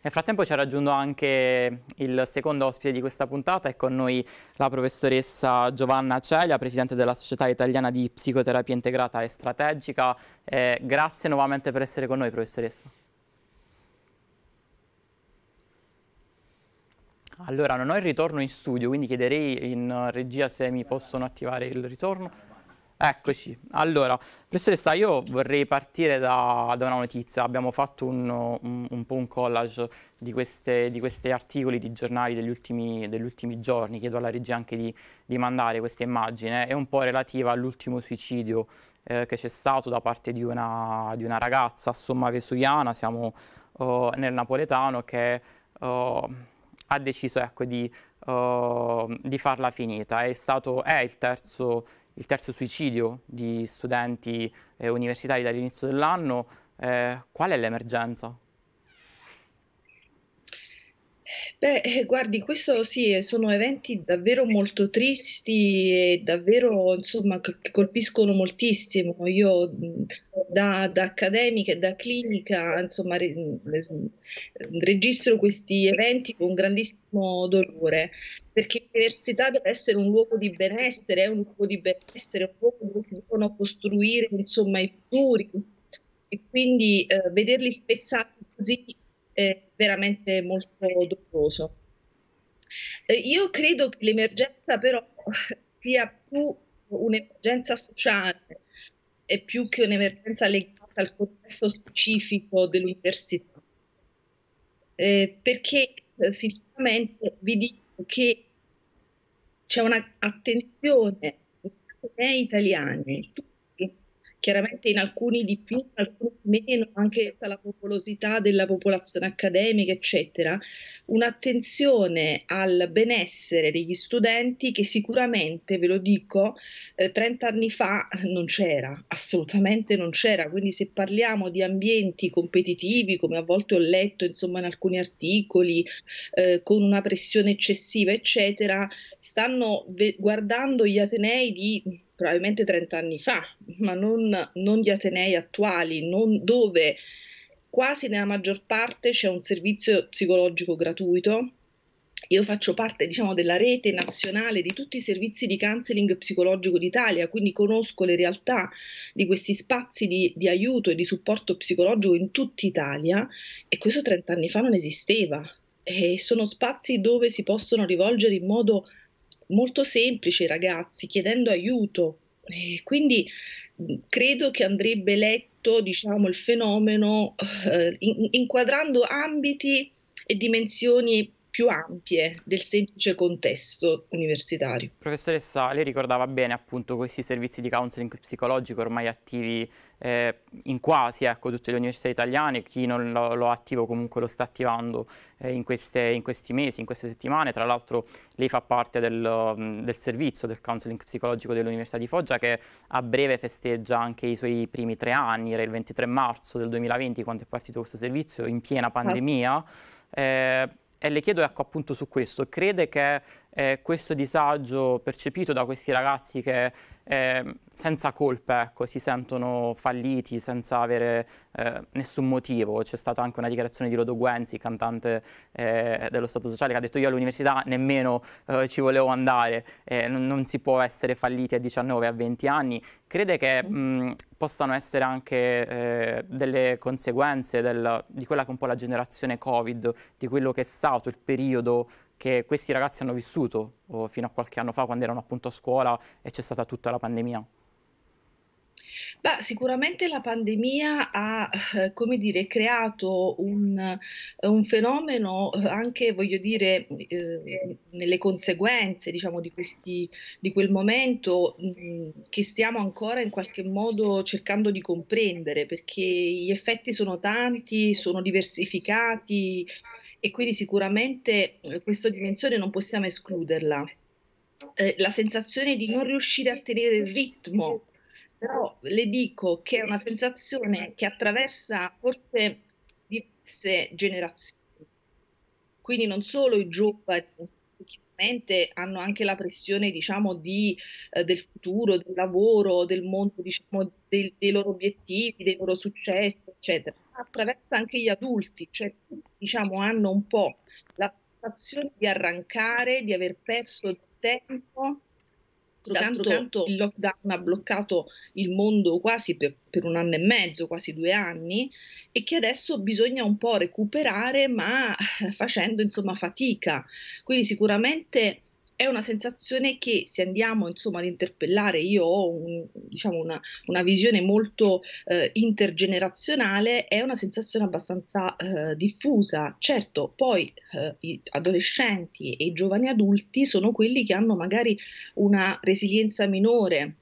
Nel frattempo ci ha raggiunto anche il secondo ospite di questa puntata, è con noi la professoressa Giovanna Celia, presidente della Società Italiana di Psicoterapia Integrata e Strategica. Eh, grazie nuovamente per essere con noi, professoressa. Allora, non ho il ritorno in studio, quindi chiederei in regia se mi possono attivare il ritorno. Eccoci, allora, professoressa io vorrei partire da, da una notizia, abbiamo fatto un, un, un po' un collage di, queste, di, questi articoli di giornali degli ultimi, degli ultimi, giorni, chiedo alla regia anche di, di mandare questa immagine, è un po' relativa all'ultimo suicidio eh, che c'è stato da parte di una, di una ragazza insomma, vesuviana, siamo uh, nel napoletano, che uh, ha deciso ecco, di, uh, farla finita, è, stato, è il terzo il terzo suicidio di studenti eh, universitari dall'inizio dell'anno, eh, qual è l'emergenza? Beh, eh, guardi, questo sì, eh, sono eventi davvero molto tristi e davvero, insomma, che colpiscono moltissimo. Io mhmm, da, da accademica e da clinica, insomma, re, mhmm, registro questi eventi con grandissimo dolore, perché l'università deve essere un luogo di benessere, è un luogo di benessere, un luogo dove si devono costruire, insomma, i futuri. E quindi eh, vederli spezzati così veramente molto doloroso. Eh, io credo che l'emergenza però sia più un'emergenza sociale e più che un'emergenza legata al contesto specifico dell'università. Eh, perché eh, sinceramente vi dico che c'è un'attenzione nei italiani, tutti, chiaramente in alcuni di più, in alcuni meno anche la popolosità della popolazione accademica, eccetera, un'attenzione al benessere degli studenti che sicuramente, ve lo dico, eh, 30 anni fa non c'era, assolutamente non c'era, quindi se parliamo di ambienti competitivi, come a volte ho letto insomma in alcuni articoli, eh, con una pressione eccessiva, eccetera, stanno ve- guardando gli Atenei di probabilmente 30 anni fa, ma non, non gli Atenei attuali, non, dove quasi nella maggior parte c'è un servizio psicologico gratuito. Io faccio parte diciamo, della rete nazionale di tutti i servizi di counseling psicologico d'Italia, quindi conosco le realtà di questi spazi di, di aiuto e di supporto psicologico in tutta Italia e questo 30 anni fa non esisteva. E sono spazi dove si possono rivolgere in modo molto semplice ai ragazzi, chiedendo aiuto. E quindi mm, credo che andrebbe letto diciamo, il fenomeno eh, in, inquadrando ambiti e dimensioni più ampie del semplice contesto universitario. Professoressa, lei ricordava bene appunto questi servizi di counseling psicologico ormai attivi eh, in quasi ecco, tutte le università italiane, chi non lo, lo attivo comunque lo sta attivando eh, in, queste, in, questi mesi, in queste settimane, tra l'altro lei fa parte del, mm, del servizio del counseling psicologico dell'Università di Foggia che a breve festeggia anche i suoi primi tre anni, era il 23 marzo del 2020 quando è partito questo servizio in piena certo. pandemia. Ah. Eh, e le chiedo ecco, appunto su questo, crede che eh, questo disagio percepito da questi ragazzi che eh, senza colpa, ecco, si sentono falliti senza avere eh, nessun motivo. C'è stata anche una dichiarazione di Rodo Guenzi, cantante eh, dello Stato Sociale, che ha detto io all'università nemmeno eh, ci volevo andare, eh, non, non, si può essere falliti a 19, a 20 anni. Crede che mh, possano essere anche eh, delle conseguenze del, di quella che è un po' la generazione Covid, di quello che è stato il periodo che questi ragazzi hanno vissuto oh, fino a qualche anno fa quando erano appunto a scuola e c'è stata tutta la pandemia. Bah, sicuramente la pandemia ha, eh, come dire, creato un, eh, un fenomeno eh, anche, voglio dire, eh, nelle conseguenze, diciamo, di, questi, di quel momento mh, mm, che stiamo ancora in qualche modo cercando di comprendere, perché gli effetti sono tanti, sono diversificati e quindi sicuramente questa dimensione non possiamo escluderla. la sensazione di non riuscire a tenere il ritmo però le dico che è una sensazione che attraversa forse diverse generazioni, quindi non solo i giovani, chiaramente hanno anche la pressione diciamo di, eh, del futuro, del lavoro, del mondo, diciamo, dei, dei loro obiettivi, dei loro successi, eccetera, ma attraversa anche gli adulti, cioè diciamo hanno un po' la sensazione di arrancare, di aver perso tempo D'altro, D'altro canto, canto, il lockdown ha bloccato il mondo quasi per, per, un anno e mezzo, quasi due anni, e che adesso bisogna un po' recuperare, ma facendo insomma fatica. Quindi sicuramente è una sensazione che se andiamo insomma, ad interpellare, io ho un, diciamo una, una, visione molto eh, intergenerazionale, è una sensazione abbastanza eh, diffusa. Certo, poi eh, gli adolescenti e i giovani adulti sono quelli che hanno magari una resilienza minore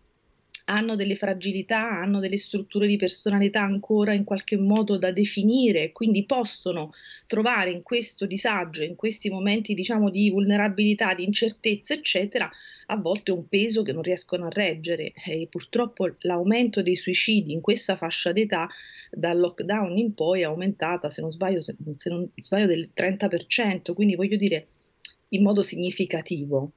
hanno delle fragilità, hanno delle strutture di personalità ancora in qualche modo da definire, quindi possono trovare in questo disagio, in questi momenti diciamo di vulnerabilità, di incertezza, eccetera, a volte un peso che non riescono a reggere e purtroppo l'aumento dei suicidi in questa fascia d'età dal lockdown in poi è aumentata, se non sbaglio, se, non sbaglio del 30%, quindi voglio dire in modo significativo.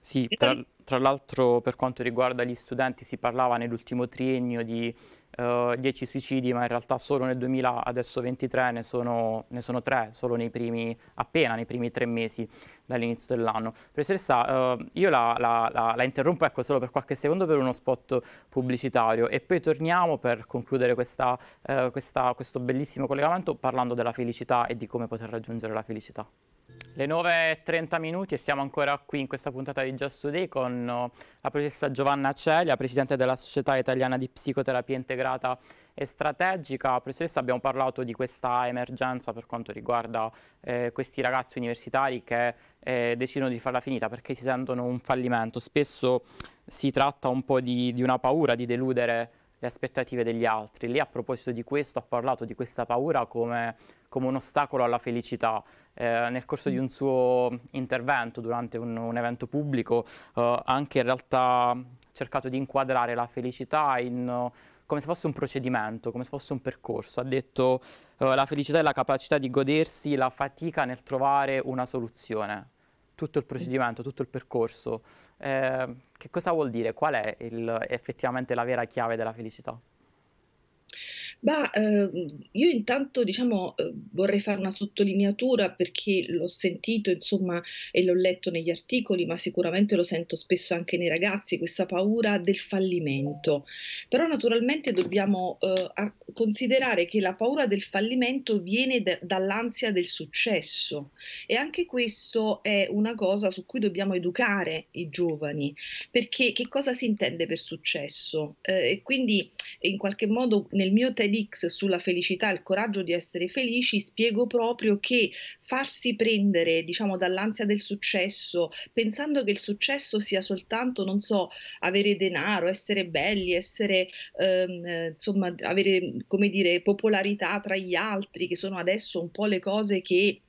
Sì, tra tra l'altro per quanto riguarda gli studenti si parlava nell'ultimo triennio di uh, eh, 10 suicidi, ma in realtà solo nel 2000, adesso 23, ne sono, ne sono 3, solo nei primi, appena nei primi tre mesi dall'inizio dell'anno. Professoressa, uh, io la, la, la, la, interrompo ecco, solo per qualche secondo per uno spot pubblicitario e poi torniamo per concludere questa, uh, questa, questo bellissimo collegamento parlando della felicità e di come poter raggiungere la felicità. Le 9.30 minuti e siamo ancora qui in questa puntata di Just Today con uh, la professoressa Giovanna Celia, presidente della Società Italiana di Psicoterapia Integrata e Strategica. Professoressa, abbiamo parlato di questa emergenza per quanto riguarda eh, questi ragazzi universitari che eh, decidono di farla finita perché si sentono un fallimento. Spesso si tratta un po' di, di una paura di deludere le aspettative degli altri. Lei a proposito di questo ha parlato di questa paura come come un ostacolo alla felicità. Eh, nel corso di un suo intervento durante un, un evento pubblico ha eh, anche in realtà cercato di inquadrare la felicità in eh, come se fosse un procedimento, come se fosse un percorso. Ha detto eh, la felicità è la capacità di godersi la fatica nel trovare una soluzione, tutto il procedimento, tutto il percorso. Eh, che cosa vuol dire? Qual è il, effettivamente la vera chiave della felicità? Bah, ehm, io intanto diciamo, ehm, vorrei fare una sottolineatura perché l'ho sentito, insomma, e l'ho letto negli articoli, ma sicuramente lo sento spesso anche nei ragazzi, questa paura del fallimento. Però naturalmente dobbiamo eh, considerare che la paura del fallimento viene da, dall'ansia del successo e anche questo è una cosa su cui dobbiamo educare i giovani, perché che cosa si intende per successo? Eh, e quindi in qualche modo nel mio testo slide sulla felicità, il coraggio di essere felici, spiego proprio che farsi prendere, diciamo, dall'ansia del successo, pensando che il successo sia soltanto, non so, avere denaro, essere belli, essere, ehm, eh, insomma, avere, come dire, popolarità tra gli altri, che sono adesso un po' le cose che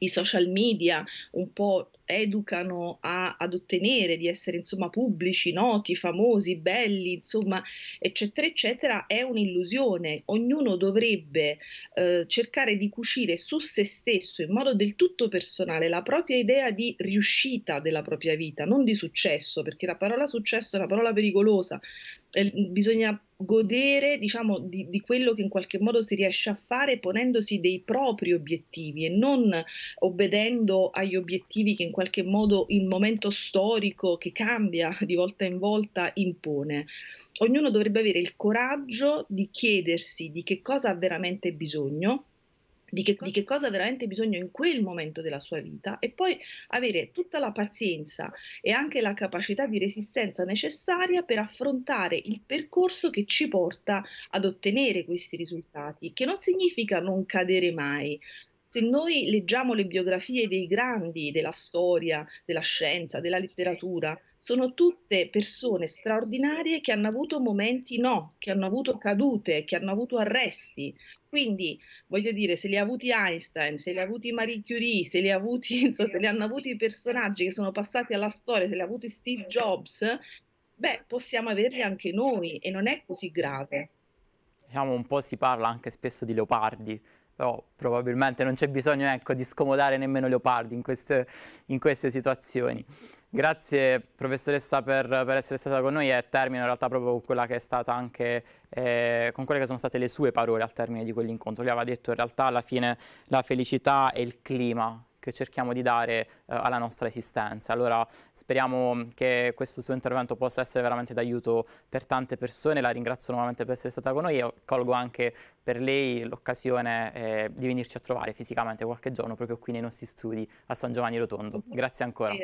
i social media un po' educano a, ad ottenere di essere insomma pubblici, noti, famosi, belli, insomma, eccetera, eccetera, è un'illusione. Ognuno dovrebbe eh, cercare di cucire su se stesso in modo del tutto personale la propria idea di riuscita della propria vita, non di successo, perché la parola successo è una parola pericolosa eh, bisogna godere diciamo, di, di, quello che in qualche modo si riesce a fare ponendosi dei propri obiettivi e non obbedendo agli obiettivi che in qualche modo il momento storico che cambia di volta in volta impone. Ognuno dovrebbe avere il coraggio di chiedersi di che cosa ha veramente bisogno di che, di che, cosa ha veramente bisogno in quel momento della sua vita e poi avere tutta la pazienza e anche la capacità di resistenza necessaria per affrontare il percorso che ci porta ad ottenere questi risultati, che non significa non cadere mai. Se noi leggiamo le biografie dei grandi della storia, della scienza, della letteratura, sono tutte persone straordinarie che hanno avuto momenti no, che hanno avuto cadute, che hanno avuto arresti. Quindi, voglio dire, se li ha avuti Einstein, se li ha avuti Marie Curie, se li, ha avuti, insomma, se li hanno avuti i personaggi che sono passati alla storia, se li ha avuti Steve Jobs, beh, possiamo averli anche noi e non è così grave. Diciamo un po' si parla anche spesso di leopardi, però probabilmente non c'è bisogno ecco, di scomodare nemmeno Leopardi in queste, in queste situazioni. Grazie professoressa per, per, essere stata con noi e termino in realtà proprio con, quella che è stata anche, eh, con quelle che sono state le sue parole al termine di quell'incontro. Lui aveva detto in realtà alla fine la felicità e il clima che cerchiamo di dare eh, alla nostra esistenza. Allora speriamo che questo suo intervento possa essere veramente d'aiuto per tante persone, la ringrazio nuovamente per essere stata con noi e colgo anche per lei l'occasione eh, di venirci a trovare fisicamente qualche giorno proprio qui nei nostri studi a San Giovanni Rotondo. Grazie ancora.